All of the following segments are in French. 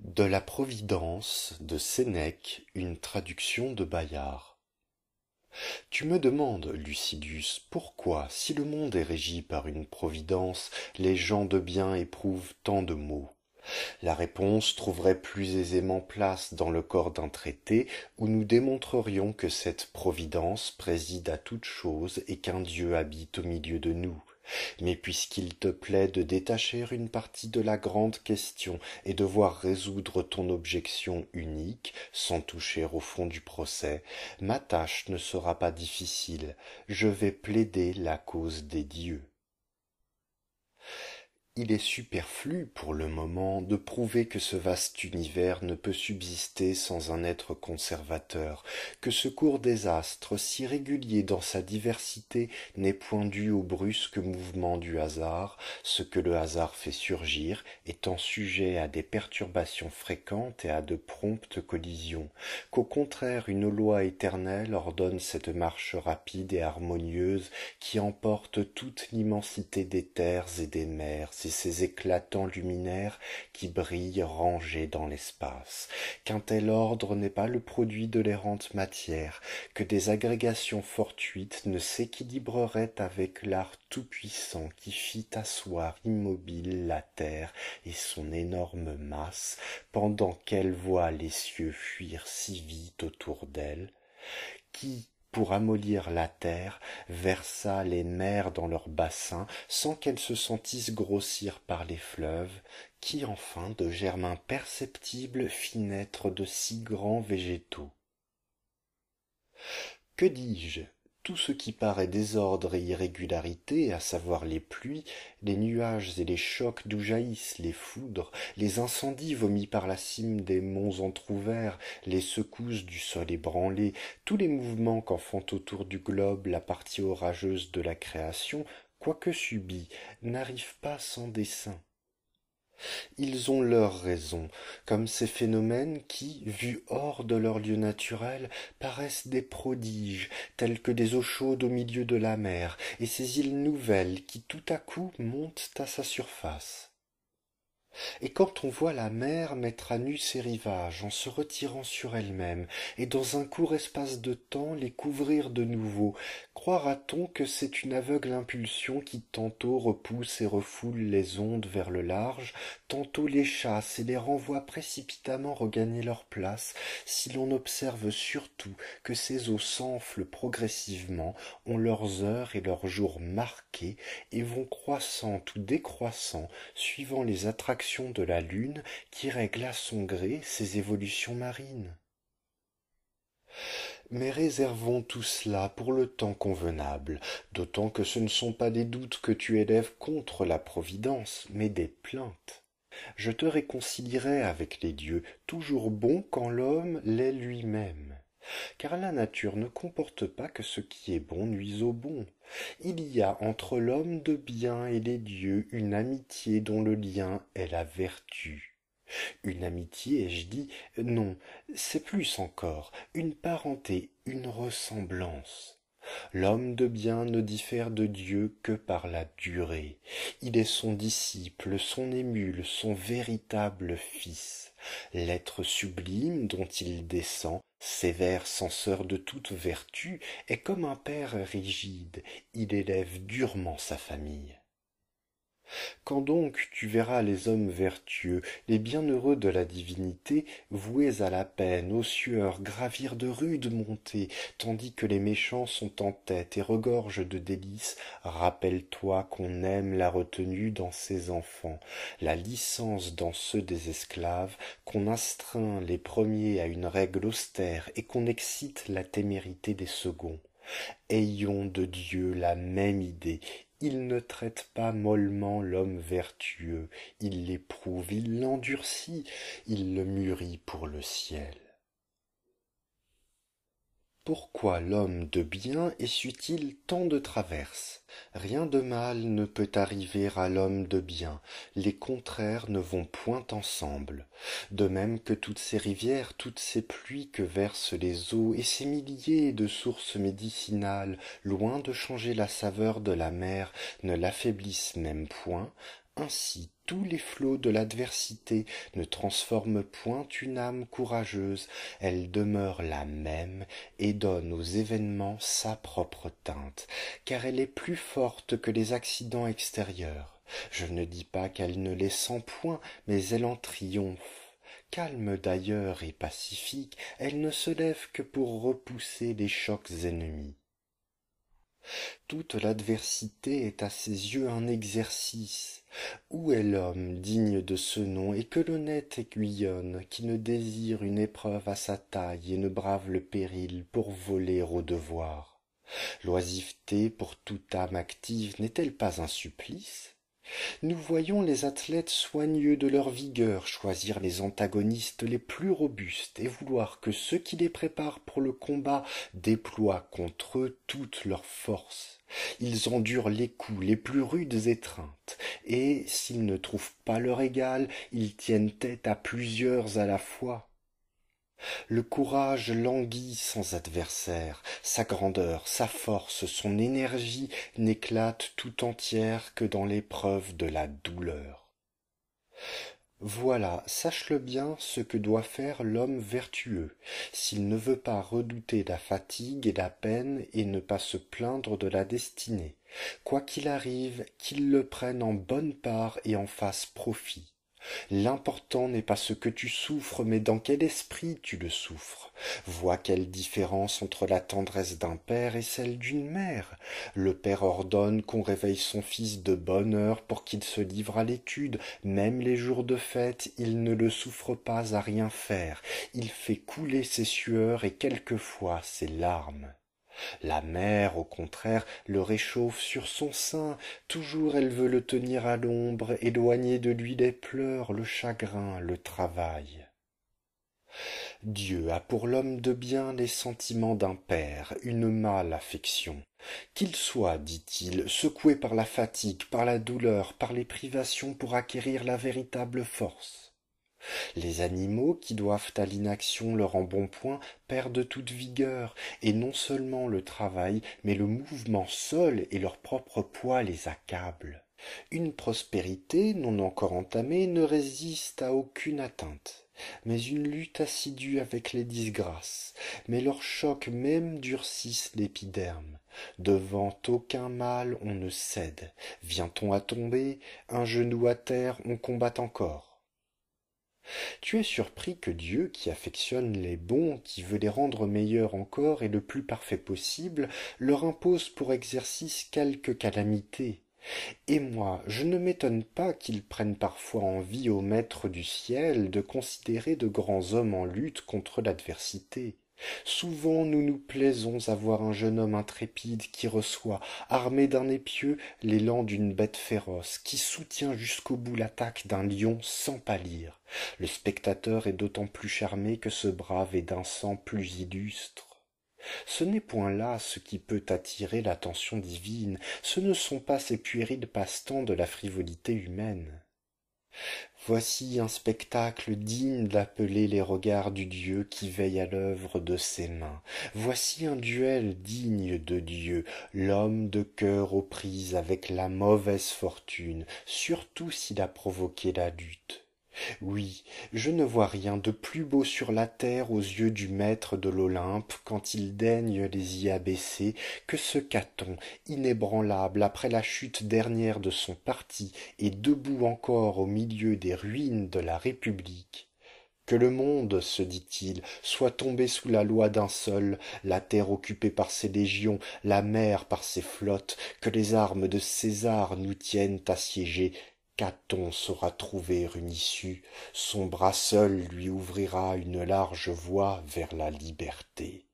De la Providence de Sénèque, une traduction de Bayard. Tu me demandes, Lucidus, pourquoi, si le monde est régi par une providence, les gens de bien éprouvent tant de maux. La réponse trouverait plus aisément place dans le corps d'un traité où nous démontrerions que cette providence préside à toutes chose et qu'un Dieu habite au milieu de nous, mais puisqu'il te plaît de détacher une partie de la grande question et de voir résoudre ton objection unique sans toucher au fond du procès ma tâche ne sera pas difficile je vais plaider la cause des dieux il est superflu, pour le moment, de prouver que ce vaste univers ne peut subsister sans un être conservateur, que ce cours des astres, si régulier dans sa diversité, n'est point dû au brusque mouvement du hasard, ce que le hasard fait surgir étant sujet à des perturbations fréquentes et à de promptes collisions, qu'au contraire une loi éternelle ordonne cette marche rapide et harmonieuse qui emporte toute l'immensité des terres et des mers et éclatants luminaires qui brillent rangés dans l'espace qu'un tel ordre n'est pas le produit de l'errante matière que des agrégations fortuites ne s'équilibreraient avec l'art tout-puissant qui fit asseoir immobile la terre et son énorme masse pendant qu'elle voit les cieux fuir si vite autour d'elle qui pour amollir la terre, versa les mers dans leurs bassins, sans qu'elles se sentissent grossir par les fleuves, qui enfin de germains perceptibles fit naître de si grands végétaux que dis-je tout ce qui paraît désordre et irrégularité, à savoir les pluies, les nuages et les chocs d'où jaillissent les foudres, les incendies vomis par la cime des monts entr'ouverts, les secousses du sol ébranlé, tous les mouvements qu'en font autour du globe la partie orageuse de la création, quoique subis, n'arrivent pas sans dessein ils ont leurs raisons, comme ces phénomènes qui, vus hors de leur lieu naturel, paraissent des prodiges, tels que des eaux chaudes au milieu de la mer, et ces îles nouvelles qui tout à coup montent à sa surface et quand on voit la mer mettre à nu ses rivages en se retirant sur elle-même et dans un court espace de temps les couvrir de nouveau croira-t-on que c'est une aveugle impulsion qui tantôt repousse et refoule les ondes vers le large tantôt les chasse et les renvoie précipitamment regagner leur place si l'on observe surtout que ces eaux s'enflent progressivement ont leurs heures et leurs jours marqués et vont croissant ou décroissant suivant les attractions de la lune qui règle à son gré ses évolutions marines mais réservons tout cela pour le temps convenable d'autant que ce ne sont pas des doutes que tu élèves contre la providence mais des plaintes je te réconcilierai avec les dieux toujours bons quand l'homme l'est lui-même car la nature ne comporte pas que ce qui est bon nuise au bon il y a entre l'homme de bien et les dieux une amitié dont le lien est la vertu une amitié ai-je dit non c'est plus encore une parenté une ressemblance l'homme de bien ne diffère de dieu que par la durée il est son disciple son émule son véritable fils l'être sublime dont il descend sévère censeur de toute vertu est comme un père rigide il élève durement sa famille quand donc tu verras les hommes vertueux les bienheureux de la divinité voués à la peine aux sueurs gravir de rudes montées tandis que les méchants sont en tête et regorgent de délices rappelle-toi qu'on aime la retenue dans ses enfants la licence dans ceux des esclaves qu'on astreint les premiers à une règle austère et qu'on excite la témérité des seconds ayons de dieu la même idée il ne traite pas mollement l'homme vertueux, il l'éprouve, il l'endurcit, il le mûrit pour le ciel pourquoi l'homme de bien essuie-t-il tant de traverses rien de mal ne peut arriver à l'homme de bien les contraires ne vont point ensemble de même que toutes ces rivières toutes ces pluies que versent les eaux et ces milliers de sources médicinales loin de changer la saveur de la mer ne l'affaiblissent même point ainsi tous les flots de l'adversité ne transforment point une âme courageuse, elle demeure la même et donne aux événements sa propre teinte, car elle est plus forte que les accidents extérieurs. Je ne dis pas qu'elle ne les sent point, mais elle en triomphe. Calme d'ailleurs et pacifique, elle ne se lève que pour repousser les chocs ennemis. Toute l'adversité est à ses yeux un exercice, où est l'homme digne de ce nom et que l'honnête aiguillonne qui ne désire une épreuve à sa taille et ne brave le péril pour voler au devoir l'oisiveté pour toute âme active n'est-elle pas un supplice nous voyons les athlètes soigneux de leur vigueur choisir les antagonistes les plus robustes et vouloir que ceux qui les préparent pour le combat déploient contre eux toutes leurs forces Ils endurent les coups, les plus rudes étreintes, et, s'ils ne trouvent pas leur égal, ils tiennent tête à plusieurs à la fois le courage languit sans adversaire sa grandeur sa force son énergie n'éclatent tout entière que dans l'épreuve de la douleur voilà sache-le bien ce que doit faire l'homme vertueux s'il ne veut pas redouter la fatigue et la peine et ne pas se plaindre de la destinée quoi qu'il arrive qu'il le prenne en bonne part et en fasse profit l'important n'est pas ce que tu souffres mais dans quel esprit tu le souffres vois quelle différence entre la tendresse d'un père et celle d'une mère le père ordonne qu'on réveille son fils de bonne heure pour qu'il se livre à l'étude même les jours de fête il ne le souffre pas à rien faire il fait couler ses sueurs et quelquefois ses larmes la mère, au contraire le réchauffe sur son sein toujours elle veut le tenir à l'ombre éloigner de lui les pleurs le chagrin le travail dieu a pour l'homme de bien les sentiments d'un père une mâle affection qu'il soit dit-il secoué par la fatigue par la douleur par les privations pour acquérir la véritable force les animaux qui doivent à l'inaction leur embonpoint perdent toute vigueur et non seulement le travail mais le mouvement seul et leur propre poids les accablent une prospérité non encore entamée ne résiste à aucune atteinte mais une lutte assidue avec les disgrâces mais leurs chocs même durcissent l'épiderme devant aucun mal on ne cède vient-on à tomber un genou à terre on combat encore tu es surpris que Dieu, qui affectionne les bons, qui veut les rendre meilleurs encore et le plus parfait possible, leur impose pour exercice quelque calamité. Et moi, je ne m'étonne pas qu'ils prennent parfois envie au Maître du ciel de considérer de grands hommes en lutte contre l'adversité souvent nous nous plaisons à voir un jeune homme intrépide qui reçoit armé d'un épieu l'élan d'une bête féroce qui soutient jusqu'au bout l'attaque d'un lion sans pâlir le spectateur est d'autant plus charmé que ce brave est d'un sang plus illustre ce n'est point là ce qui peut attirer l'attention divine ce ne sont pas ces puérils passe-temps de la frivolité humaine voici un spectacle digne d'appeler les regards du dieu qui veille à l'œuvre de ses mains voici un duel digne de dieu l'homme de cœur aux prises avec la mauvaise fortune surtout s'il a provoqué la lutte oui je ne vois rien de plus beau sur la terre aux yeux du maître de l'olympe quand il daigne les y abaisser que ce caton inébranlable après la chute dernière de son parti et debout encore au milieu des ruines de la république que le monde se dit-il soit tombé sous la loi d'un seul la terre occupée par ses légions la mer par ses flottes que les armes de césar nous tiennent assiégés caton saura trouver une issue son bras seul lui ouvrira une large voie vers la liberté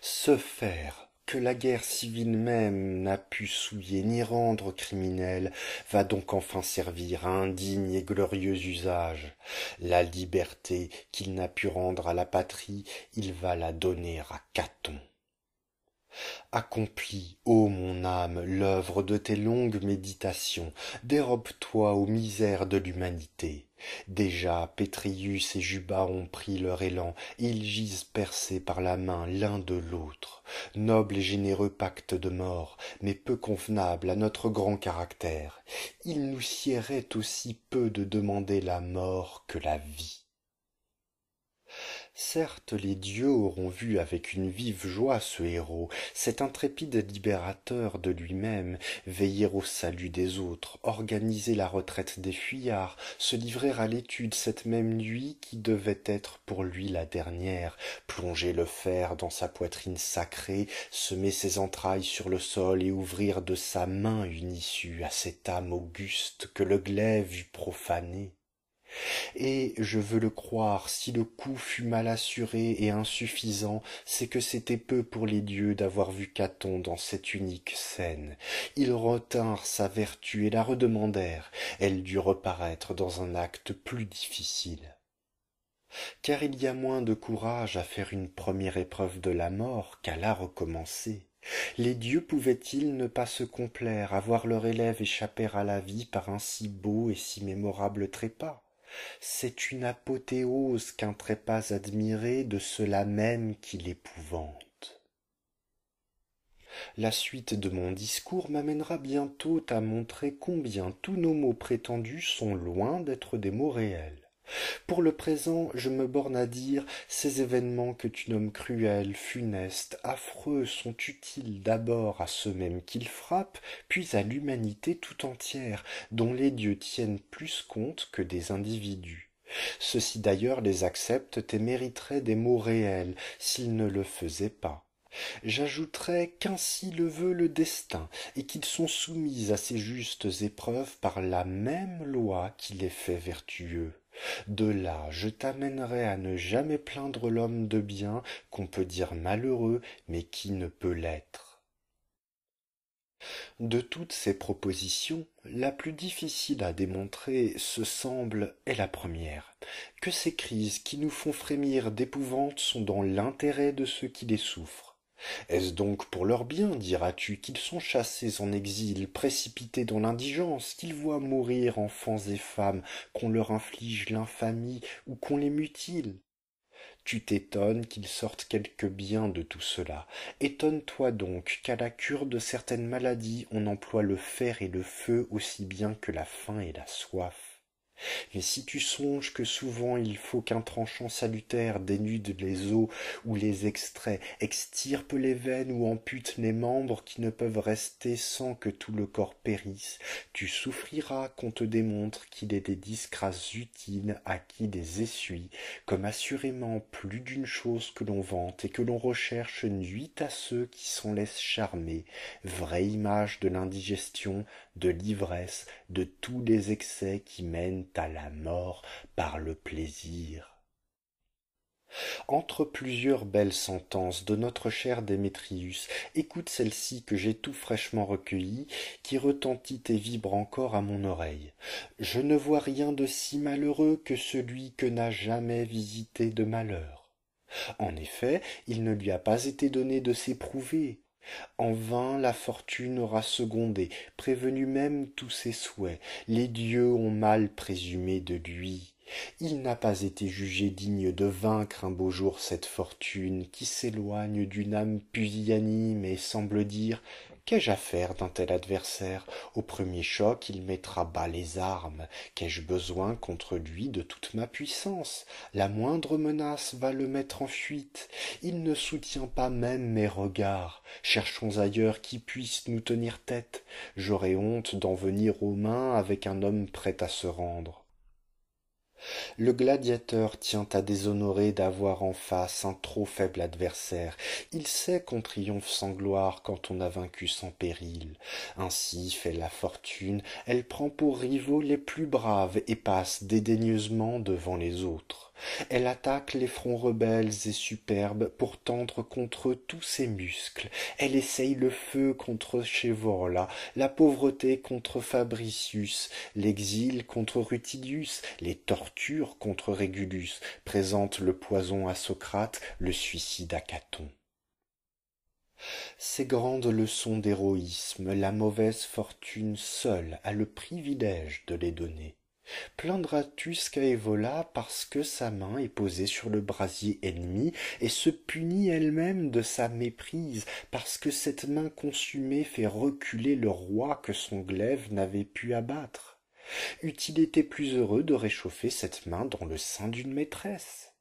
ce fer que la guerre civile même n'a pu souiller ni rendre criminel va donc enfin servir à un digne et glorieux usage la liberté qu'il n'a pu rendre à la patrie il va la donner à caton accomplis ô mon âme l'œuvre de tes longues méditations dérobe toi aux misères de l'humanité déjà pétrius et juba ont pris leur élan ils gisent percés par la main l'un de l'autre noble et généreux pacte de mort mais peu convenable à notre grand caractère il nous siérait aussi peu de demander la mort que la vie certes les dieux auront vu avec une vive joie ce héros cet intrépide libérateur de lui-même veiller au salut des autres organiser la retraite des fuyards se livrer à l'étude cette même nuit qui devait être pour lui la dernière plonger le fer dans sa poitrine sacrée semer ses entrailles sur le sol et ouvrir de sa main une issue à cette âme auguste que le glaive eût profanée et je veux le croire si le coup fut mal assuré et insuffisant c'est que c'était peu pour les dieux d'avoir vu caton dans cette unique scène ils retinrent sa vertu et la redemandèrent elle dut reparaître dans un acte plus difficile car il y a moins de courage à faire une première épreuve de la mort qu'à la recommencer les dieux pouvaient-ils ne pas se complaire à voir leur élève échapper à la vie par un si beau et si mémorable trépas c'est une apothéose qu'un trépas admiré de cela même qui l'épouvante la suite de mon discours m'amènera bientôt à montrer combien tous nos mots prétendus sont loin d'être des mots réels pour le présent je me borne à dire ces événements que tu nommes cruels funestes affreux sont utiles d'abord à ceux mêmes qu'ils frappent puis à l'humanité tout entière dont les dieux tiennent plus compte que des individus ceux-ci d'ailleurs les acceptent et mériteraient des maux réels s'ils ne le faisaient pas j'ajouterai qu'ainsi le veut le destin et qu'ils sont soumis à ces justes épreuves par la même loi qui les fait vertueux de là je t'amènerai à ne jamais plaindre l'homme de bien qu'on peut dire malheureux mais qui ne peut l'être de toutes ces propositions la plus difficile à démontrer ce semble est la première que ces crises qui nous font frémir d'épouvante sont dans l'intérêt de ceux qui les souffrent est-ce donc pour leur bien diras-tu qu'ils sont chassés en exil précipités dans l'indigence qu'ils voient mourir enfants et femmes qu'on leur inflige l'infamie ou qu'on les mutile tu t'étonnes qu'ils sortent quelque bien de tout cela étonne-toi donc qu'à la cure de certaines maladies on emploie le fer et le feu aussi bien que la faim et la soif mais si tu songes que souvent il faut qu'un tranchant salutaire dénude les os ou les extraits, extirpe les veines ou ampute les membres qui ne peuvent rester sans que tout le corps périsse, tu souffriras qu'on te démontre qu'il est des disgrâces utiles à qui des essuies, comme assurément plus d'une chose que l'on vante et que l'on recherche nuit à ceux qui s'en laissent charmer, vraie image de l'indigestion, de l'ivresse de tous les excès qui mènent à la mort par le plaisir entre plusieurs belles sentences de notre cher démétrius écoute celle-ci que j'ai tout fraîchement recueillie qui retentit et vibre encore à mon oreille je ne vois rien de si malheureux que celui que n'a jamais visité de malheur en effet il ne lui a pas été donné de s'éprouver en vain la fortune aura secondé prévenu même tous ses souhaits les dieux ont mal présumé de lui il n'a pas été jugé digne de vaincre un beau jour cette fortune qui s'éloigne d'une âme pusillanime et semble dire qu'ai-je à faire d'un tel adversaire au premier choc il mettra bas les armes qu'ai-je besoin contre lui de toute ma puissance la moindre menace va le mettre en fuite il ne soutient pas même mes regards cherchons ailleurs qui puisse nous tenir tête j'aurais honte d'en venir aux mains avec un homme prêt à se rendre le gladiateur tient à déshonorer d'avoir en face un trop faible adversaire il sait qu'on triomphe sans gloire quand on a vaincu sans péril ainsi fait la fortune elle prend pour rivaux les plus braves et passe dédaigneusement devant les autres elle attaque les fronts rebelles et superbes pour tendre contre tous ses muscles elle essaye le feu contre Chevola, la pauvreté contre fabricius l'exil contre rutilius les tortures contre régulus présente le poison à socrate le suicide à caton ces grandes leçons d'héroïsme la mauvaise fortune seule a le privilège de les donner plaindras-tu scaevola parce que sa main est posée sur le brasier ennemi et se punit elle-même de sa méprise parce que cette main consumée fait reculer le roi que son glaive n'avait pu abattre eût-il été plus heureux de réchauffer cette main dans le sein d'une maîtresse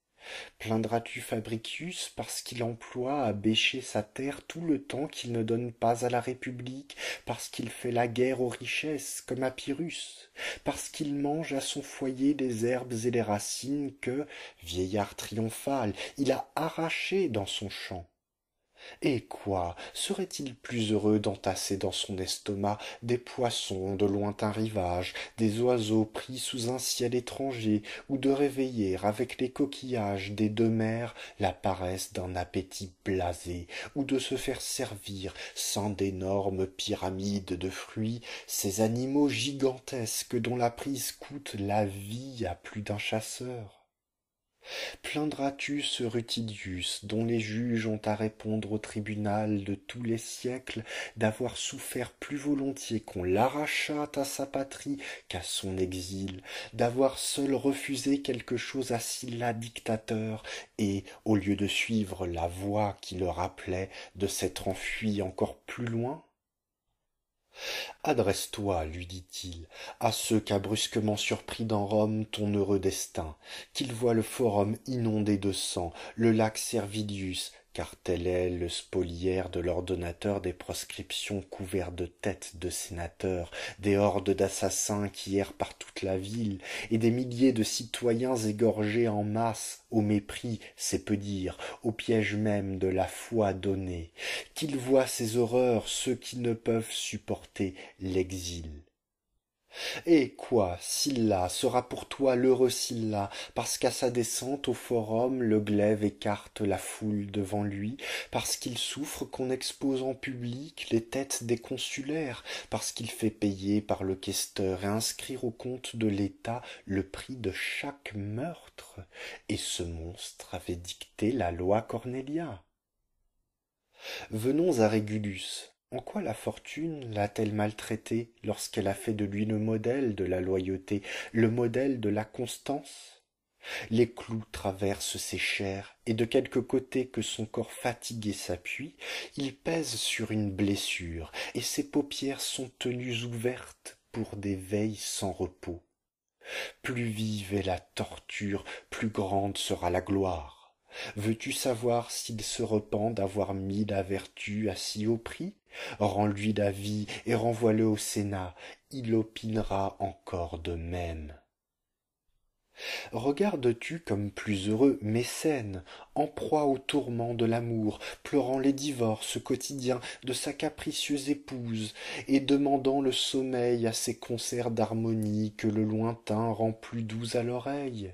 Plaindras-tu Fabricius parce qu'il emploie à bêcher sa terre tout le temps qu'il ne donne pas à la République, parce qu'il fait la guerre aux richesses, comme à parce qu'il mange à son foyer des herbes et des racines que, vieillard triomphal, il a arrachées dans son champ et quoi serait-il plus heureux d'entasser dans son estomac des poissons de lointains rivages des oiseaux pris sous un ciel étranger ou de réveiller avec les coquillages des deux mers la paresse d'un appétit blasé ou de se faire servir sans d'énormes pyramides de fruits ces animaux gigantesques dont la prise coûte la vie à plus d'un chasseur Plaindras-tu ce Rutidius, dont les juges ont à répondre au tribunal de tous les siècles, d'avoir souffert plus volontiers qu'on l'arrachât à sa patrie qu'à son exil, d'avoir seul refusé quelque chose à Sylla dictateur, et, au lieu de suivre la voie qui le rappelait, de s'être enfui encore plus loin? adresse-toi lui dit-il à ceux qu'a brusquement surpris dans rome ton heureux destin qu'ils voient le forum inondé de sang le lac servidius car tel est le spoliaire de l'ordonnateur des proscriptions couvertes de têtes de sénateurs, des hordes d'assassins qui errent par toute la ville, et des milliers de citoyens égorgés en masse, au mépris, c'est peu dire, au piège même de la foi donnée, qu'ils voient ces horreurs ceux qui ne peuvent supporter l'exil et quoi sylla sera pour toi l'heureux sylla parce qu'à sa descente au forum le glaive écarte la foule devant lui parce qu'il souffre qu'on expose en public les têtes des consulaires parce qu'il fait payer par le questeur et inscrire au compte de l'état le prix de chaque meurtre et ce monstre avait dicté la loi cornelia venons à régulus en quoi la fortune l'a-t-elle maltraité lorsqu'elle a fait de lui le modèle de la loyauté, le modèle de la constance Les clous traversent ses chairs, et de quelque côté que son corps fatigué s'appuie, il pèse sur une blessure, et ses paupières sont tenues ouvertes pour des veilles sans repos. Plus vive est la torture, plus grande sera la gloire. Veux-tu savoir s'il se repent d'avoir mis la vertu à si haut prix rends-lui la vie et renvoie le au sénat il opinera encore de même regardes tu comme plus heureux mécène en proie aux tourments de l'amour pleurant les divorces quotidiens de sa capricieuse épouse et demandant le sommeil à ces concerts d'harmonie que le lointain rend plus doux à l'oreille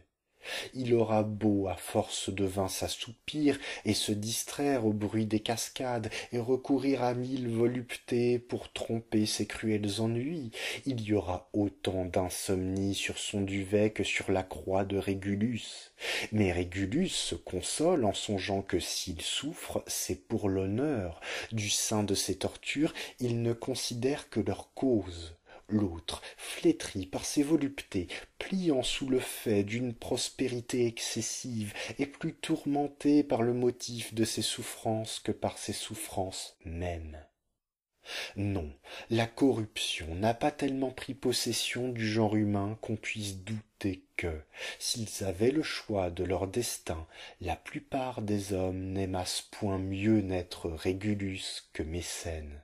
il aura beau à force de vin s'assoupir et se distraire au bruit des cascades et recourir à mille voluptés pour tromper ses cruels ennuis il y aura autant d'insomnie sur son duvet que sur la croix de régulus mais régulus se console en songeant que s'il souffre c'est pour l'honneur du sein de ses tortures il ne considère que leur cause l'autre flétri par ses voluptés pliant sous le fait d'une prospérité excessive est plus tourmenté par le motif de ses souffrances que par ses souffrances mêmes non la corruption n'a pas tellement pris possession du genre humain qu'on puisse douter que s'ils avaient le choix de leur destin la plupart des hommes n'aimassent point mieux n'être régulus que Mécène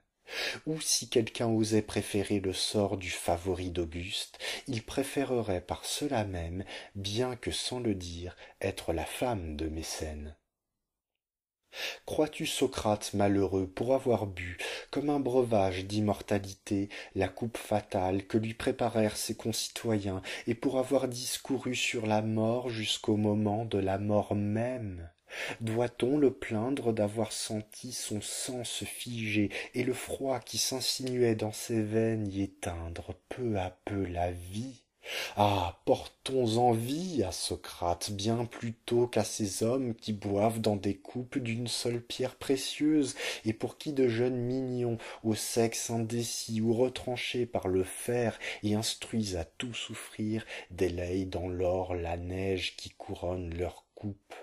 ou si quelqu'un osait préférer le sort du favori d'auguste il préférerait par cela même bien que sans le dire être la femme de mécène crois-tu socrate malheureux pour avoir bu comme un breuvage d'immortalité la coupe fatale que lui préparèrent ses concitoyens et pour avoir discouru sur la mort jusqu'au moment de la mort même doit-on le plaindre d'avoir senti son sang se figer et le froid qui s'insinuait dans ses veines y éteindre peu à peu la vie ah portons envie à socrate bien plutôt qu'à ces hommes qui boivent dans des coupes d'une seule pierre précieuse et pour qui de jeunes mignons au sexe indécis ou retranchés par le fer et instruits à tout souffrir délayent dans l'or la neige qui couronne leur coupe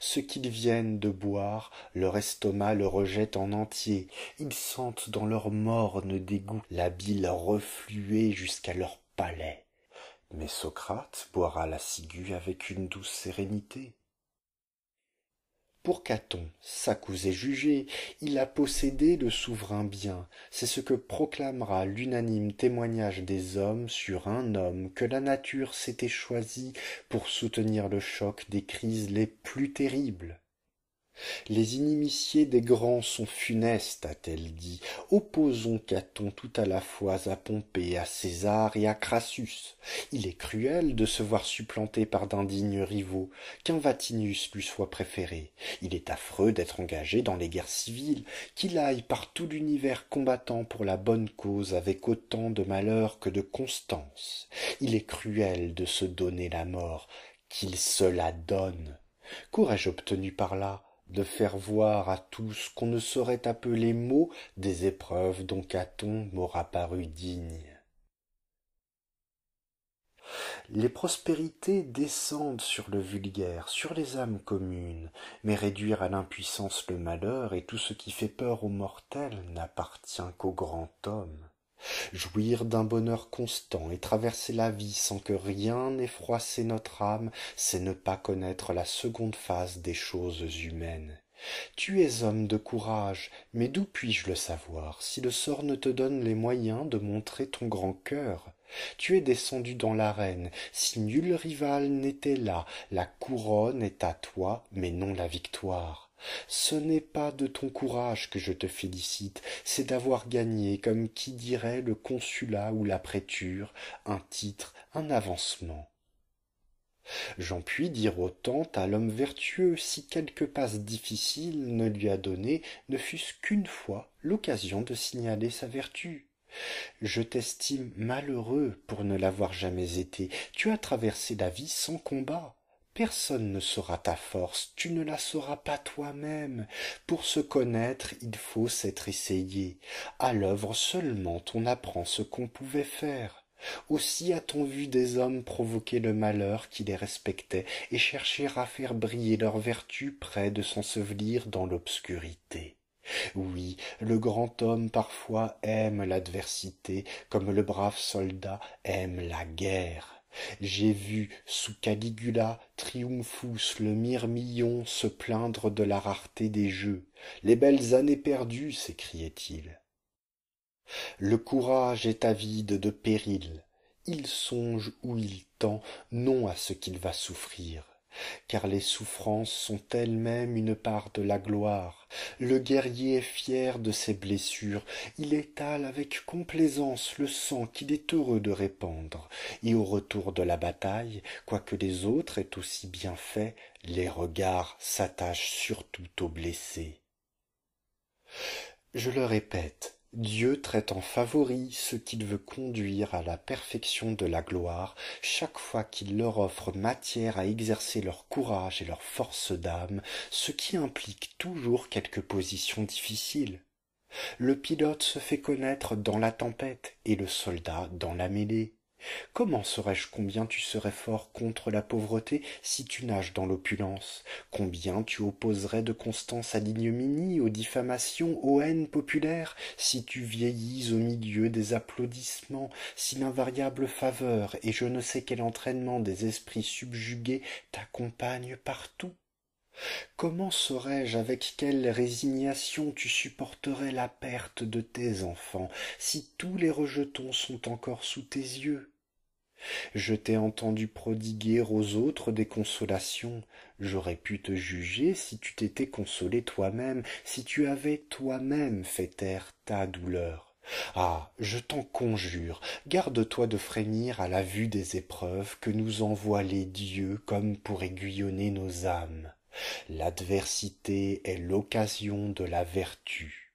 ce qu'ils viennent de boire leur estomac le rejette en entier ils sentent dans leur morne dégoût la bile refluer jusqu'à leur palais mais socrate boira la ciguë avec une douce sérénité pour Caton, sa est jugé, il a possédé le souverain bien c'est ce que proclamera l'unanime témoignage des hommes sur un homme que la nature s'était choisi pour soutenir le choc des crises les plus terribles les inimitiés des grands sont funestes a-t-elle dit opposons caton tout à la fois à pompée à césar et à crassus il est cruel de se voir supplanté par d'indignes rivaux qu'un vatinus lui soit préféré il est affreux d'être engagé dans les guerres civiles qu'il aille par tout l'univers combattant pour la bonne cause avec autant de malheur que de constance il est cruel de se donner la mort qu'il se la donne qu'aurais-je obtenu par là de faire voir à tous qu'on ne saurait appeler mots des épreuves dont Caton m'aura paru digne. Les prospérités descendent sur le vulgaire, sur les âmes communes, mais réduire à l'impuissance le malheur et tout ce qui fait peur aux mortels n'appartient qu'au grand homme jouir d'un bonheur constant et traverser la vie sans que rien n'ait froissé notre âme c'est ne pas connaître la seconde phase des choses humaines tu es homme de courage mais d'où puis-je le savoir si le sort ne te donne les moyens de montrer ton grand cœur tu es descendu dans l'arène si nul rival n'était là la couronne est à toi mais non la victoire ce n'est pas de ton courage que je te félicite c'est d'avoir gagné comme qui dirait le consulat ou la préture un titre un avancement j'en puis dire autant à l'homme vertueux si quelque passe difficile ne lui a donné ne fût-ce qu'une fois l'occasion de signaler sa vertu je t'estime malheureux pour ne l'avoir jamais été tu as traversé la vie sans combat personne ne saura ta force tu ne la sauras pas toi-même pour se connaître il faut s'être essayé à l'œuvre seulement on apprend ce qu'on pouvait faire aussi a-t-on vu des hommes provoquer le malheur qui les respectait et chercher à faire briller leur vertu près de s'ensevelir dans l'obscurité oui le grand homme parfois aime l'adversité comme le brave soldat aime la guerre j'ai vu sous caligula triumphus le myrmillon se plaindre de la rareté des jeux les belles années perdues s'écriait-il le courage est avide de périls il songe où il tend non à ce qu'il va souffrir car les souffrances sont elles-mêmes une part de la gloire le guerrier est fier de ses blessures il étale avec complaisance le sang qu'il est heureux de répandre et au retour de la bataille quoique les autres aient aussi bien fait les regards s'attachent surtout aux blessés. je le répète Dieu traite en favori ce qu'il veut conduire à la perfection de la gloire, chaque fois qu'il leur offre matière à exercer leur courage et leur force d'âme, ce qui implique toujours quelques positions difficiles. Le pilote se fait connaître dans la tempête et le soldat dans la mêlée comment saurais-je combien tu serais fort contre la pauvreté si tu nages dans l'opulence combien tu opposerais de constance à l'ignominie aux diffamations aux haines populaires si tu vieillis au milieu des applaudissements si l'invariable faveur et je ne sais quel entraînement des esprits subjugués t'accompagne partout comment saurais-je avec quelle résignation tu supporterais la perte de tes enfants si tous les rejetons sont encore sous tes yeux je t'ai entendu prodiguer aux autres des consolations j'aurais pu te juger si tu t'étais consolé toi-même si tu avais toi-même fait taire ta douleur ah je t'en conjure garde-toi de frémir à la vue des épreuves que nous envoient les dieux comme pour aiguillonner nos âmes l'adversité est l'occasion de la vertu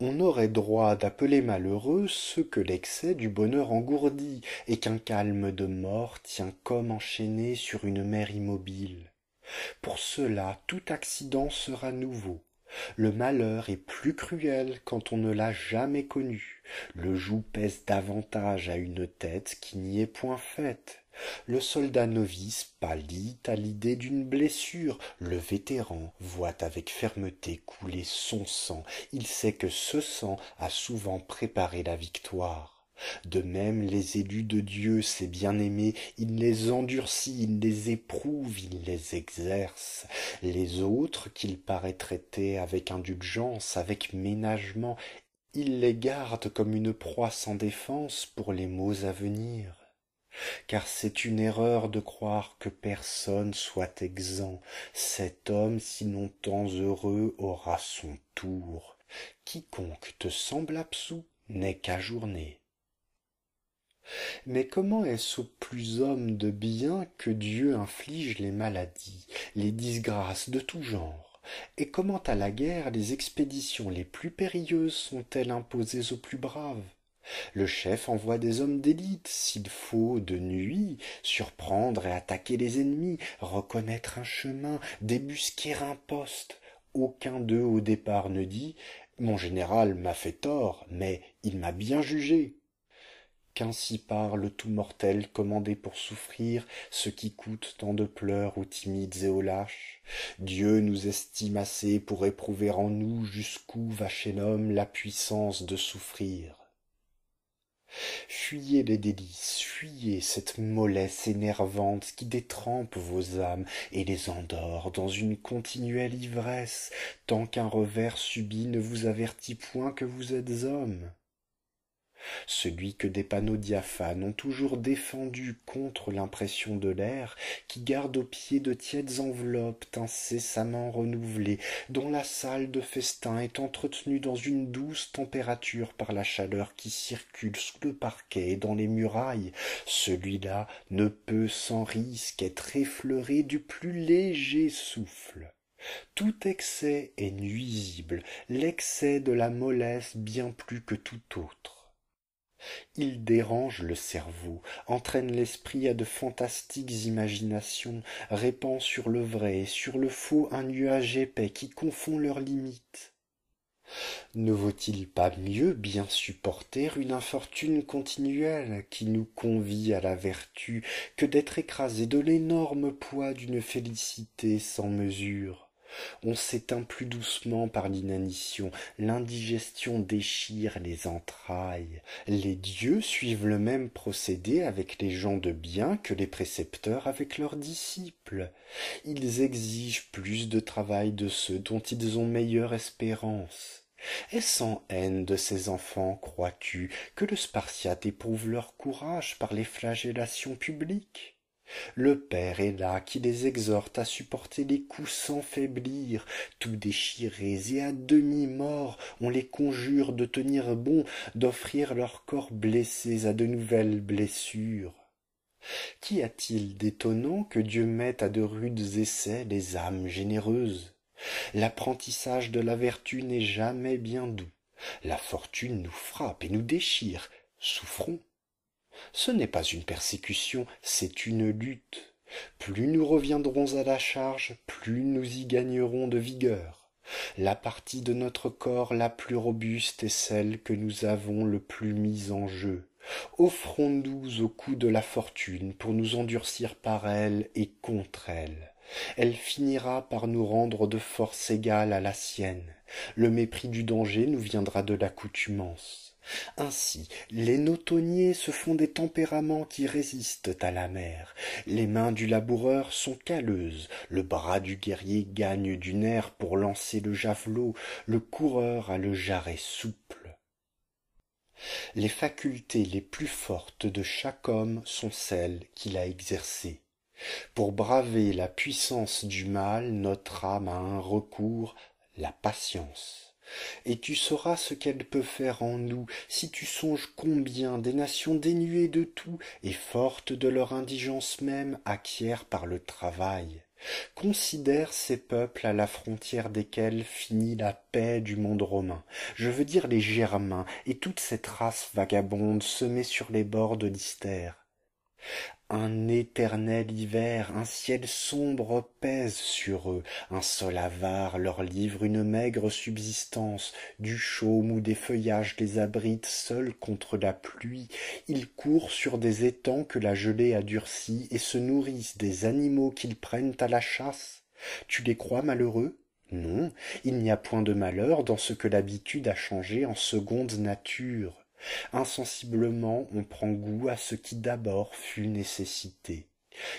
on aurait droit d'appeler malheureux ceux que l'excès du bonheur engourdit et qu'un calme de mort tient comme enchaîné sur une mer immobile pour cela, tout accident sera nouveau le malheur est plus cruel quand on ne l'a jamais connu le joug pèse davantage à une tête qui n'y est point faite le soldat novice pâlit à l'idée d'une blessure le vétéran voit avec fermeté couler son sang il sait que ce sang a souvent préparé la victoire de même les élus de dieu ses bien-aimés il les endurcit il les éprouve il les exerce les autres qu'il paraît traiter avec indulgence avec ménagement il les garde comme une proie sans défense pour les maux à venir car c'est une erreur de croire que personne soit exempt cet homme si tant heureux aura son tour quiconque te semble absous n'est qu'ajourné mais comment est-ce au plus homme de bien que dieu inflige les maladies les disgrâces de tout genre et comment à la guerre les expéditions les plus périlleuses sont-elles imposées aux plus braves le chef envoie des hommes d'élite s'il faut de nuit surprendre et attaquer les ennemis reconnaître un chemin débusquer un poste aucun d'eux au départ ne dit mon général m'a fait tort mais il m'a bien jugé qu'ainsi parle tout mortel commandé pour souffrir ce qui coûte tant de pleurs aux timides et aux lâches dieu nous estime assez pour éprouver en nous jusqu'où va chez l'homme la puissance de souffrir fuyez les délices fuyez cette mollesse énervante qui détrempe vos âmes et les endort dans une continuelle ivresse tant qu'un revers subit ne vous avertit point que vous êtes homme celui que des panneaux diaphanes ont toujours défendu contre l'impression de l'air qui garde au pied de tièdes enveloppes incessamment renouvelées dont la salle de festin est entretenue dans une douce température par la chaleur qui circule sous le parquet et dans les murailles celui-là ne peut sans risque être effleuré du plus léger souffle tout excès est nuisible l'excès de la mollesse bien plus que tout autre il dérange le cerveau entraîne l'esprit à de fantastiques imaginations répand sur le vrai et sur le faux un nuage épais qui confond leurs limites ne vaut-il pas mieux bien supporter une infortune continuelle qui nous convie à la vertu que d'être écrasé de l'énorme poids d'une félicité sans mesure on s'éteint plus doucement par l'inanition l'indigestion déchire les entrailles les dieux suivent le même procédé avec les gens de bien que les précepteurs avec leurs disciples ils exigent plus de travail de ceux dont ils ont meilleure espérance est ce en haine de ces enfants crois-tu que le spartiate éprouve leur courage par les flagellations publiques le père est là qui les exhorte à supporter les coups sans faiblir tout déchirés et à demi morts on les conjure de tenir bon d'offrir leurs corps blessés à de nouvelles blessures qu'y a-t-il d'étonnant que dieu mette à de rudes essais les âmes généreuses l'apprentissage de la vertu n'est jamais bien doux la fortune nous frappe et nous déchire souffrons ce n'est pas une persécution c'est une lutte plus nous reviendrons à la charge plus nous y gagnerons de vigueur la partie de notre corps la plus robuste est celle que nous avons le plus mise en jeu offrons nous au coup de la fortune pour nous endurcir par elle et contre elle elle finira par nous rendre de force égale à la sienne le mépris du danger nous viendra de l'accoutumance ainsi les notonniers se font des tempéraments qui résistent à la mer les mains du laboureur sont calleuses le bras du guerrier gagne du nerf pour lancer le javelot le coureur a le jarret souple les facultés les plus fortes de chaque homme sont celles qu'il a exercées pour braver la puissance du mal notre âme a un recours la patience et tu sauras ce qu'elle peut faire en nous si tu songes combien des nations dénuées de tout et fortes de leur indigence même acquièrent par le travail considère ces peuples à la frontière desquels finit la paix du monde romain je veux dire les germains et toute cette race vagabonde semée sur les bords de l'istère un éternel hiver, un ciel sombre pèse sur eux, un sol avare leur livre une maigre subsistance, du chaume ou des feuillages les abritent seuls contre la pluie, ils courent sur des étangs que la gelée a durcis et se nourrissent des animaux qu'ils prennent à la chasse. Tu les crois malheureux Non, il n'y a point de malheur dans ce que l'habitude a changé en seconde nature Insensiblement on prend goût à ce qui d'abord fut nécessité.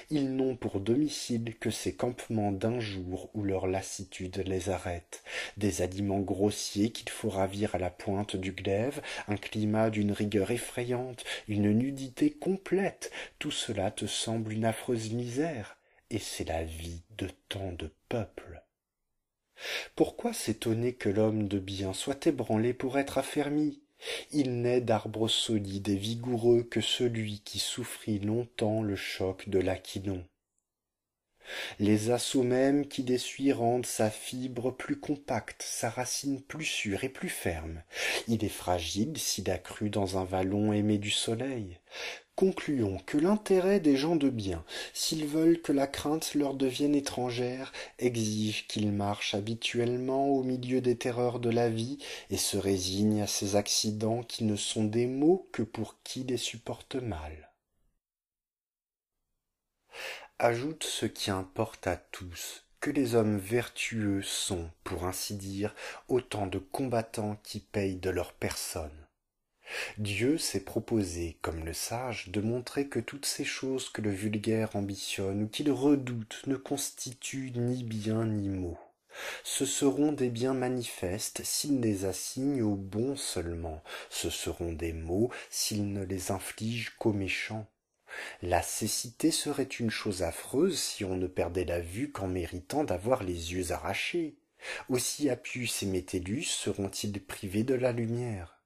Ils n'ont pour domicile que ces campements d'un jour où leur lassitude les arrête, des aliments grossiers qu'il faut ravir à la pointe du glaive, un climat d'une rigueur effrayante, une nudité complète, tout cela te semble une affreuse misère, et c'est la vie de tant de peuples. Pourquoi s'étonner que l'homme de bien soit ébranlé pour être affermi il n'est d'arbre solide et vigoureux que celui qui souffrit longtemps le choc de l'aquinon les assauts mêmes qui dessuient rendent sa fibre plus compacte sa racine plus sûre et plus ferme il est fragile s'il a cru dans un vallon aimé du soleil Concluons que l'intérêt des gens de bien, s'ils veulent que la crainte leur devienne étrangère, exige qu'ils marchent habituellement au milieu des terreurs de la vie et se résignent à ces accidents qui ne sont des maux que pour qui les supporte mal. Ajoute ce qui importe à tous, que les hommes vertueux sont, pour ainsi dire, autant de combattants qui payent de leur personne Dieu s'est proposé, comme le sage, de montrer que toutes ces choses que le vulgaire ambitionne ou qu'il redoute ne constituent ni bien ni maux. Ce seront des biens manifestes s'il les assigne aux bons seulement, ce seront des maux s'il ne les inflige qu'aux méchants. La cécité serait une chose affreuse si on ne perdait la vue qu'en méritant d'avoir les yeux arrachés. Aussi Appius et Métellus seront-ils privés de la lumière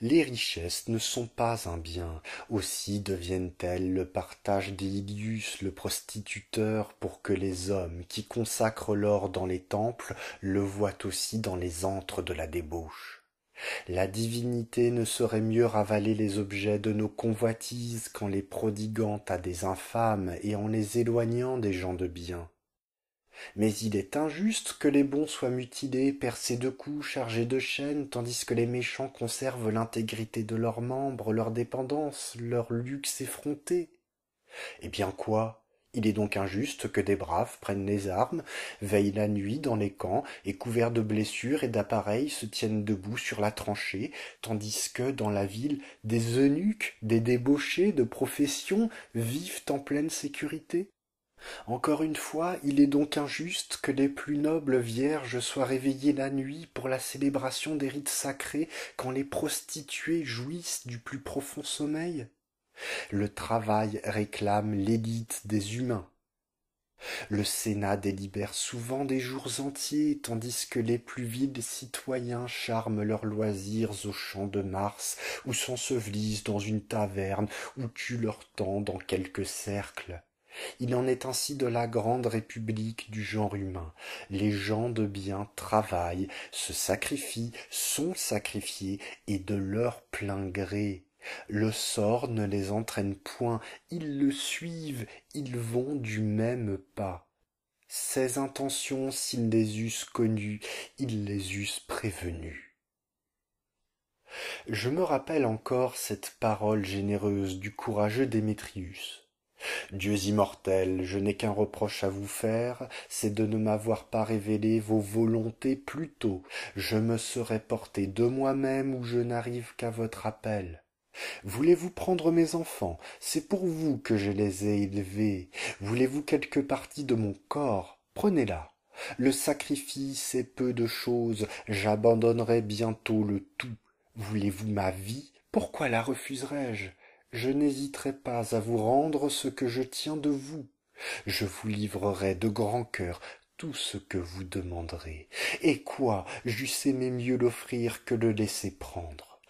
les richesses ne sont pas un bien aussi deviennent-elles le partage d'elius le prostituteur pour que les hommes qui consacrent l'or dans les temples le voient aussi dans les antres de la débauche la divinité ne saurait mieux ravaler les objets de nos convoitises qu'en les prodiguant à des infâmes et en les éloignant des gens de bien mais il est injuste que les bons soient mutilés percés de coups chargés de chaînes tandis que les méchants conservent l'intégrité de leurs membres leur dépendance leur luxe effronté eh bien quoi il est donc injuste que des braves prennent les armes veillent la nuit dans les camps et couverts de blessures et d'appareils se tiennent debout sur la tranchée tandis que dans la ville des eunuques des débauchés de profession vivent en pleine sécurité encore une fois, il est donc injuste que les plus nobles vierges soient réveillées la nuit pour la célébration des rites sacrés quand les prostituées jouissent du plus profond sommeil. Le travail réclame l'élite des humains. Le Sénat délibère souvent des jours entiers, tandis que les plus vides citoyens charment leurs loisirs au champ de Mars, ou s'ensevelissent dans une taverne, ou tuent leur temps dans quelque cercle il en est ainsi de la grande république du genre humain les gens de bien travaillent se sacrifient sont sacrifiés et de leur plein gré le sort ne les entraîne point ils le suivent ils vont du même pas Ses intentions s'ils les eussent connues ils les eussent prévenues je me rappelle encore cette parole généreuse du courageux démétrius dieux immortels je n'ai qu'un reproche à vous faire c'est de ne m'avoir pas révélé vos volontés plus tôt je me serais porté de moi-même où je n'arrive qu'à votre appel voulez-vous prendre mes enfants c'est pour vous que je les ai élevés voulez-vous quelque partie de mon corps prenez-la le sacrifice est peu de chose j'abandonnerai bientôt le tout voulez-vous ma vie pourquoi la refuserais je je n'hésiterai pas à vous rendre ce que je tiens de vous je vous livrerai de grand cœur tout ce que vous demanderez et quoi j'eusse aimé mieux l'offrir que le laisser prendre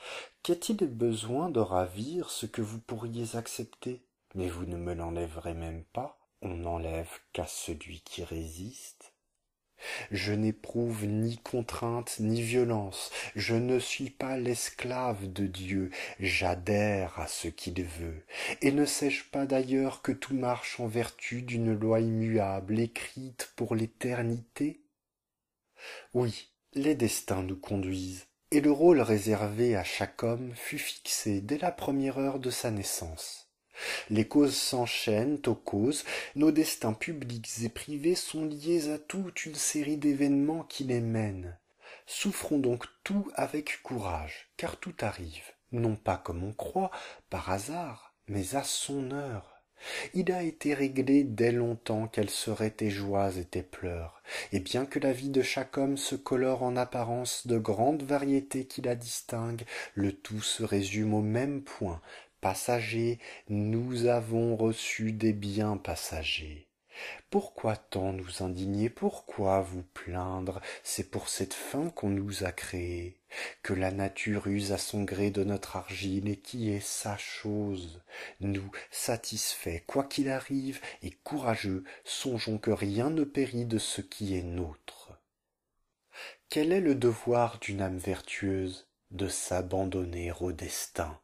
qua t il besoin de ravir ce que vous pourriez accepter mais vous ne me l'enlèverez même pas on n'enlève qu'à celui qui résiste je n'éprouve ni contrainte ni violence, je ne suis pas l'esclave de Dieu, j'adhère à ce qu'il veut. Et ne sais-je pas d'ailleurs que tout marche en vertu d'une loi immuable écrite pour l'éternité Oui, les destins nous conduisent, et le rôle réservé à chaque homme fut fixé dès la première heure de sa naissance les causes s'enchaînent aux causes nos destins publics et privés sont liés à toute une série d'événements qui les mènent souffrons donc tout avec courage car tout arrive non pas comme on croit par hasard mais à son heure il a été réglé dès longtemps quelles seraient tes joies et tes pleurs et bien que la vie de chaque homme se colore en apparence de grandes variétés qui la distinguent le tout se résume au même point passagers, nous avons reçu des biens passagers. Pourquoi tant nous indigner, pourquoi vous plaindre C'est pour cette fin qu'on nous a créés, que la nature use à son gré de notre argile et qui est sa chose. Nous, satisfaits, quoi qu'il arrive, et courageux, songeons que rien ne périt de ce qui est nôtre. Quel est le devoir d'une âme vertueuse De s'abandonner au destin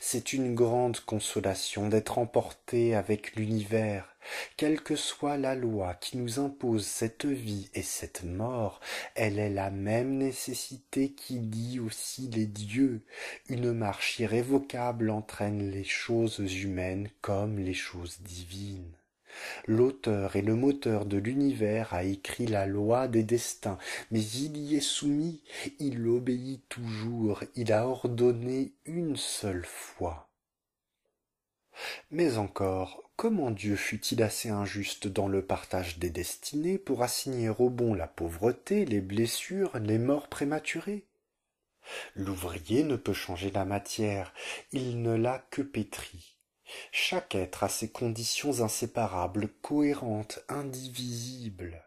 c'est une grande consolation d'être emporté avec l'univers quelle que soit la loi qui nous impose cette vie et cette mort elle est la même nécessité qui dit aussi les dieux une marche irrévocable entraîne les choses humaines comme les choses divines L'auteur et le moteur de l'univers a écrit la loi des destins, mais il y est soumis, il obéit toujours, il a ordonné une seule fois. Mais encore, comment Dieu fut-il assez injuste dans le partage des destinées pour assigner au bon la pauvreté, les blessures, les morts prématurées L'ouvrier ne peut changer la matière, il ne l'a que pétrie. Chaque être a ses conditions inséparables, cohérentes, indivisibles.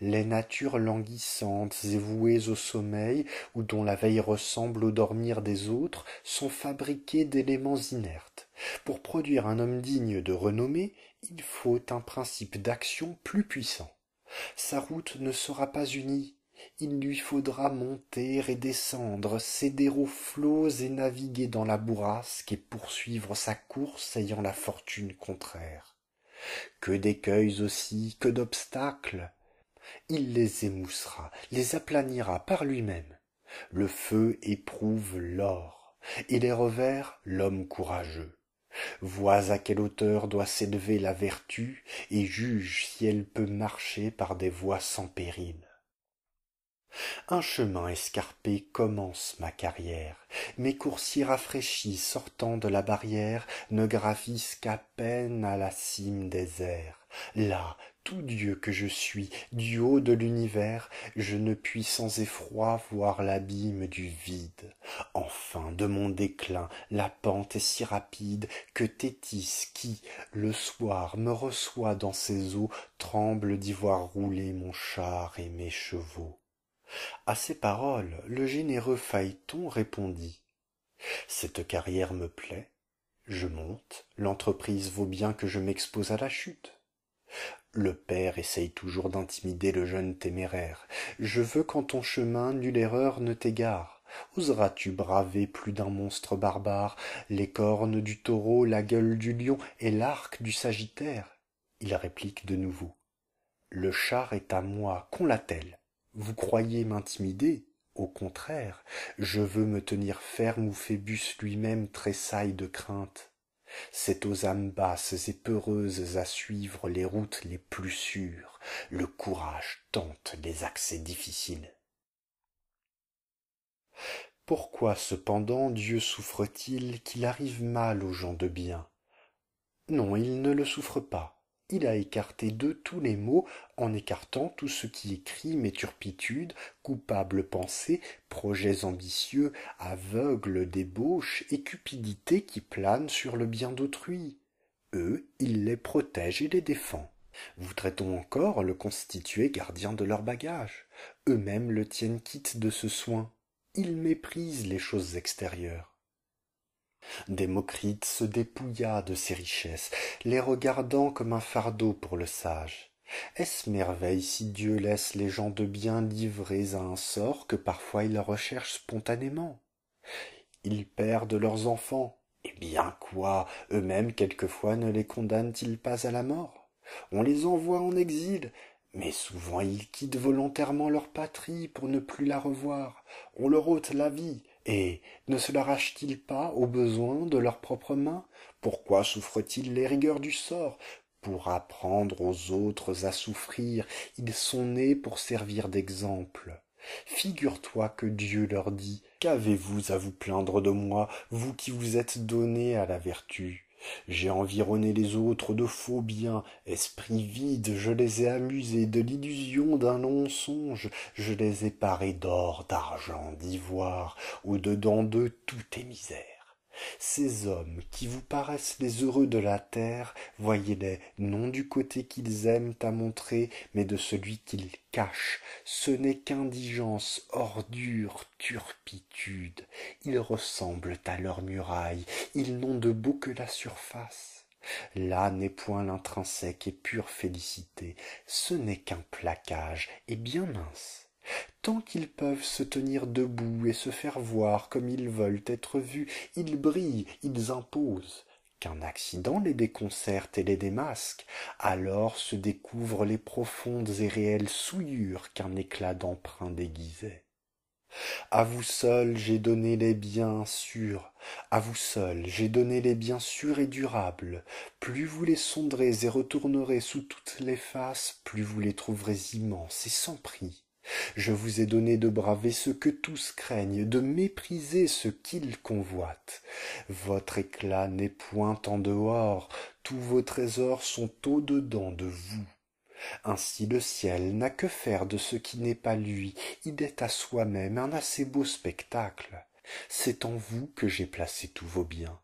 Les natures languissantes et vouées au sommeil, ou dont la veille ressemble au dormir des autres, sont fabriquées d'éléments inertes. Pour produire un homme digne de renommée, il faut un principe d'action plus puissant. Sa route ne sera pas unie il lui faudra monter et descendre céder aux flots et naviguer dans la bourrasque et poursuivre sa course ayant la fortune contraire que d'écueils aussi que d'obstacles il les émoussera les aplanira par lui-même le feu éprouve l'or et les revers l'homme courageux vois à quelle hauteur doit s'élever la vertu et juge si elle peut marcher par des voies sans péril un chemin escarpé commence ma carrière mes coursiers rafraîchis sortant de la barrière ne gravissent qu'à peine à la cime des airs là tout dieu que je suis du haut de l'univers je ne puis sans effroi voir l'abîme du vide enfin de mon déclin la pente est si rapide que Tétis, qui le soir me reçoit dans ses eaux tremble d'y voir rouler mon char et mes chevaux à ces paroles le généreux Phaéton répondit cette carrière me plaît je monte l'entreprise vaut bien que je m'expose à la chute le père essaye toujours d'intimider le jeune téméraire je veux qu'en ton chemin nulle erreur ne t'égare oseras tu braver plus d'un monstre barbare les cornes du taureau la gueule du lion et l'arc du sagittaire il réplique de nouveau le char est à moi qu'on l'attelle vous croyez m'intimider Au contraire, je veux me tenir ferme où Phébus lui-même tressaille de crainte. C'est aux âmes basses et peureuses à suivre les routes les plus sûres. Le courage tente les accès difficiles. Pourquoi cependant Dieu souffre-t-il qu'il arrive mal aux gens de bien Non, il ne le souffre pas il a écarté de tous les mots, en écartant tout ce qui est crime et turpitude coupable pensée projets ambitieux aveugles débauches et cupidité qui planent sur le bien d'autrui eux il les protège et les défend Vous traitons encore le constituer gardien de leur bagages eux-mêmes le tiennent quitte de ce soin ils méprisent les choses extérieures démocrite se dépouilla de ses richesses les regardant comme un fardeau pour le sage est-ce merveille si dieu laisse les gens de bien livrés à un sort que parfois ils recherchent spontanément ils perdent leurs enfants eh bien quoi eux-mêmes quelquefois ne les condamnent ils pas à la mort on les envoie en exil mais souvent ils quittent volontairement leur patrie pour ne plus la revoir on leur ôte la vie et ne se l'arrachent-ils pas au besoin de leurs propres mains pourquoi souffrent-ils les rigueurs du sort pour apprendre aux autres à souffrir ils sont nés pour servir d'exemple figure-toi que dieu leur dit qu'avez-vous à vous plaindre de moi vous qui vous êtes donné à la vertu j'ai environné les autres de faux biens esprits vides je les ai amusés de l'illusion d'un long songe je les ai parés d'or d'argent d'ivoire au dedans d'eux tout est misère ces hommes qui vous paraissent les heureux de la terre voyez-les non du côté qu'ils aiment à montrer mais de celui qu'ils cachent ce n'est qu'indigence ordure turpitude ils ressemblent à leurs murailles ils n'ont de beau que la surface là n'est point l'intrinsèque et pure félicité ce n'est qu'un plaquage et bien mince tant qu'ils peuvent se tenir debout et se faire voir comme ils veulent être vus ils brillent ils imposent qu'un accident les déconcerte et les démasque alors se découvrent les profondes et réelles souillures qu'un éclat d'emprunt déguisait À vous seul j'ai donné les biens sûrs à vous seul j'ai donné les biens sûrs et durables plus vous les sonderez et retournerez sous toutes les faces plus vous les trouverez immenses et sans prix je vous ai donné de braver ce que tous craignent de mépriser ce qu'ils convoitent votre éclat n'est point en dehors tous vos trésors sont au dedans de vous ainsi le ciel n'a que faire de ce qui n'est pas lui il est à soi-même un assez beau spectacle c'est en vous que j'ai placé tous vos biens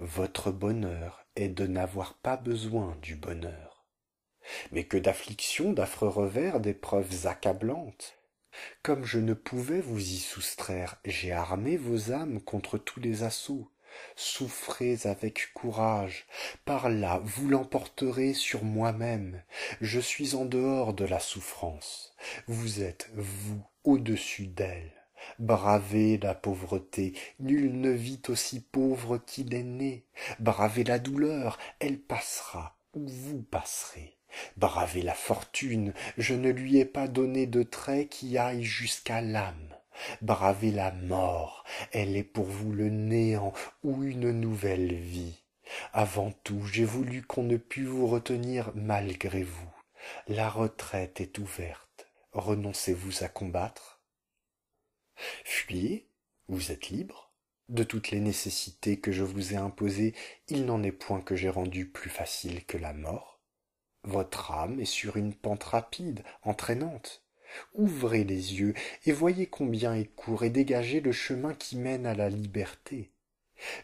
votre bonheur est de n'avoir pas besoin du bonheur mais que d'afflictions d'affreux revers d'épreuves accablantes comme je ne pouvais vous y soustraire j'ai armé vos âmes contre tous les assauts souffrez avec courage par là vous l'emporterez sur moi-même je suis en dehors de la souffrance vous êtes vous au-dessus d'elle bravez la pauvreté nul ne vit aussi pauvre qu'il est né bravez la douleur elle passera ou vous passerez bravez la fortune je ne lui ai pas donné de traits qui aille jusqu'à l'âme bravez la mort elle est pour vous le néant ou une nouvelle vie avant tout j'ai voulu qu'on ne pût vous retenir malgré vous la retraite est ouverte renoncez vous à combattre fuyez vous êtes libre de toutes les nécessités que je vous ai imposées il n'en est point que j'aie rendu plus facile que la mort votre âme est sur une pente rapide entraînante ouvrez les yeux et voyez combien est court et dégagé le chemin qui mène à la liberté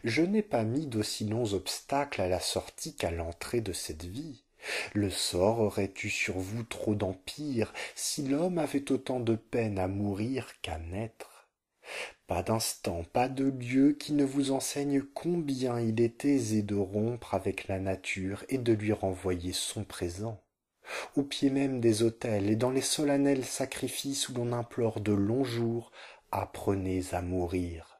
je n'ai pas mis d'aussi longs obstacles à la sortie qu'à l'entrée de cette vie le sort aurait eu sur vous trop d'empire si l'homme avait autant de peine à mourir qu'à naître pas d'instant pas de lieu qui ne vous enseigne combien il est aisé de rompre avec la nature et de lui renvoyer son présent au pied même des autels et dans les solennels sacrifices où l'on implore de longs jours apprenez à mourir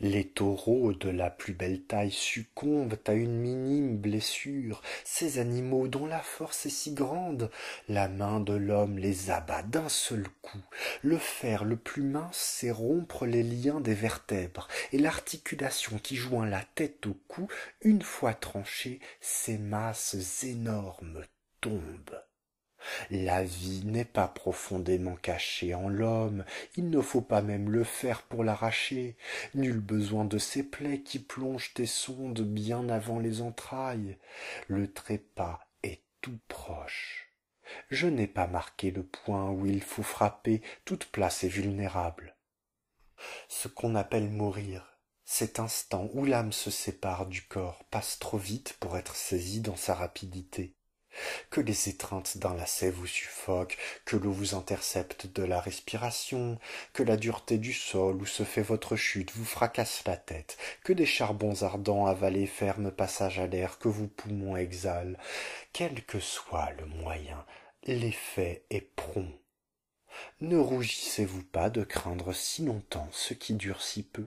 les taureaux de la plus belle taille succombent à une minime blessure ces animaux dont la force est si grande la main de l'homme les abat d'un seul coup le fer le plus mince sait rompre les liens des vertèbres et l'articulation qui joint la tête au cou une fois tranchée ces masses énormes tombent la vie n'est pas profondément cachée en l'homme il ne faut pas même le faire pour l'arracher nul besoin de ces plaies qui plongent et sondes bien avant les entrailles le trépas est tout proche je n'ai pas marqué le point où il faut frapper toute place est vulnérable ce qu'on appelle mourir cet instant où l'âme se sépare du corps passe trop vite pour être saisie dans sa rapidité que les étreintes d'un lacet vous suffoquent, que l'eau vous intercepte de la respiration, que la dureté du sol où se fait votre chute vous fracasse la tête, que des charbons ardents avalés ferment passage à l'air que vos poumons exhalent. Quel que soit le moyen, l'effet est prompt. Ne rougissez-vous pas de craindre si longtemps ce qui dure si peu.